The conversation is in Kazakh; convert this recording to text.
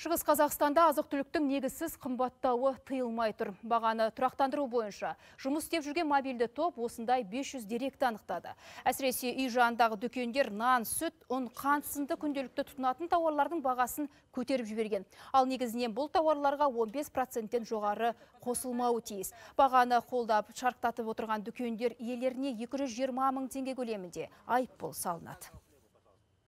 Шығыс Қазақстанда азық түліктің негізсіз қымбаттауы тыйылмай тұр. Бағаны тұрақтандыру бойынша жұмыс істеп жүрген мобильді топ осындай 500 деректі анықтады. Әсіресе үй жанындағы дүкендер нан, сүт, ұн, қант сынды күнделікті тұтынатын тауарлардың бағасын көтеріп жіберген. Ал негізінен бұл тауарларға 15%-тен жоғары қосылмауы тиіс. Бағаны қолдап шарықтатып отырған дүкендер иелеріне 220 мың теңге көлемінде айыппұл салынады.